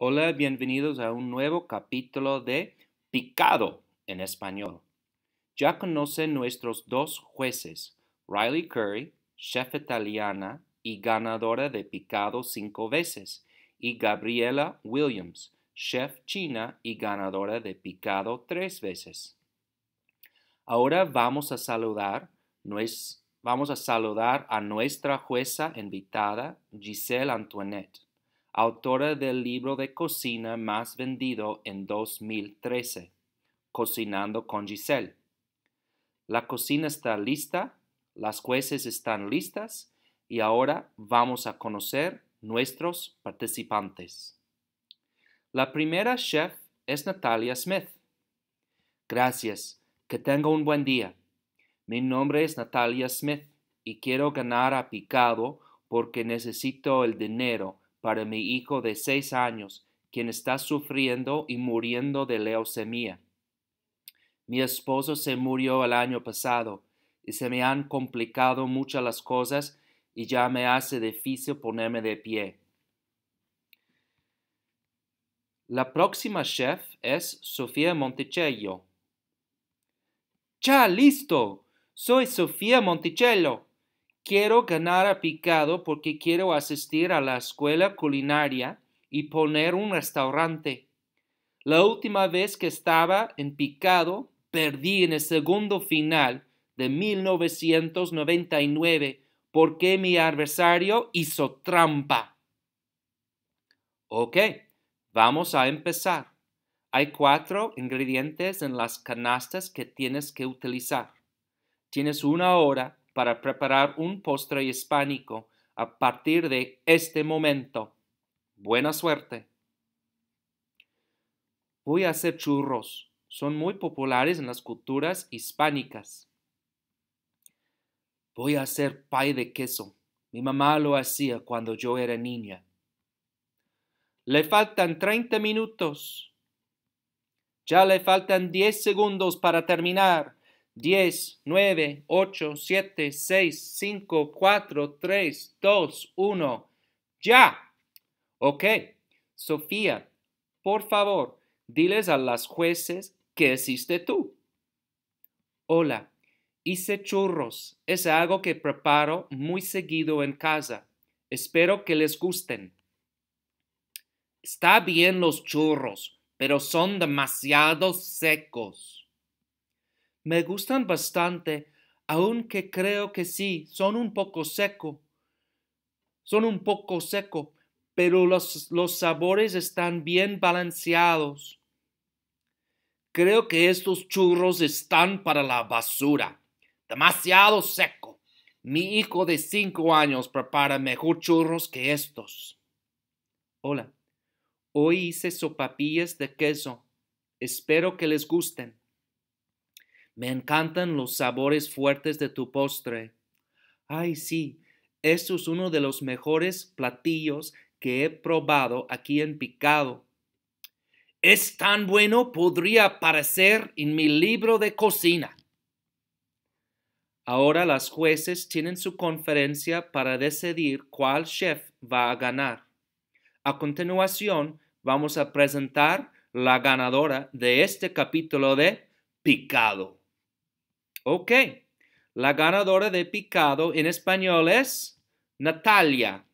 Hola, bienvenidos a un nuevo capítulo de Picado en español. Ya conocen nuestros dos jueces, Riley Curry, chef italiana y ganadora de Picado cinco veces, y Gabriela Williams, chef china y ganadora de Picado tres veces. Ahora vamos a saludar, vamos a, saludar a nuestra jueza invitada, Giselle Antoinette autora del libro de cocina más vendido en 2013, Cocinando con Giselle. La cocina está lista, las jueces están listas y ahora vamos a conocer nuestros participantes. La primera chef es Natalia Smith. Gracias, que tenga un buen día. Mi nombre es Natalia Smith y quiero ganar a picado porque necesito el dinero para mi hijo de seis años, quien está sufriendo y muriendo de leucemia. Mi esposo se murió el año pasado y se me han complicado muchas las cosas y ya me hace difícil ponerme de pie. La próxima chef es Sofía Monticello. ¡Ya listo! Soy Sofía Monticello. Quiero ganar a Picado porque quiero asistir a la escuela culinaria y poner un restaurante. La última vez que estaba en Picado, perdí en el segundo final de 1999 porque mi adversario hizo trampa. Ok, vamos a empezar. Hay cuatro ingredientes en las canastas que tienes que utilizar. Tienes una hora para preparar un postre hispánico a partir de este momento. Buena suerte. Voy a hacer churros. Son muy populares en las culturas hispánicas. Voy a hacer pay de queso. Mi mamá lo hacía cuando yo era niña. Le faltan 30 minutos. Ya le faltan 10 segundos para terminar. 10, 9, 8, 7, 6, 5, 4, 3, 2, 1. ¡Ya! Ok, Sofía, por favor, diles a las jueces qué hiciste tú. Hola, hice churros. Es algo que preparo muy seguido en casa. Espero que les gusten. Está bien los churros, pero son demasiado secos. Me gustan bastante, aunque creo que sí, son un poco seco. Son un poco seco, pero los, los sabores están bien balanceados. Creo que estos churros están para la basura. Demasiado seco. Mi hijo de cinco años prepara mejor churros que estos. Hola. Hoy hice sopapillas de queso. Espero que les gusten. Me encantan los sabores fuertes de tu postre. Ay, sí, esto es uno de los mejores platillos que he probado aquí en Picado. Es tan bueno podría aparecer en mi libro de cocina. Ahora las jueces tienen su conferencia para decidir cuál chef va a ganar. A continuación, vamos a presentar la ganadora de este capítulo de Picado. Ok. La ganadora de picado en español es Natalia.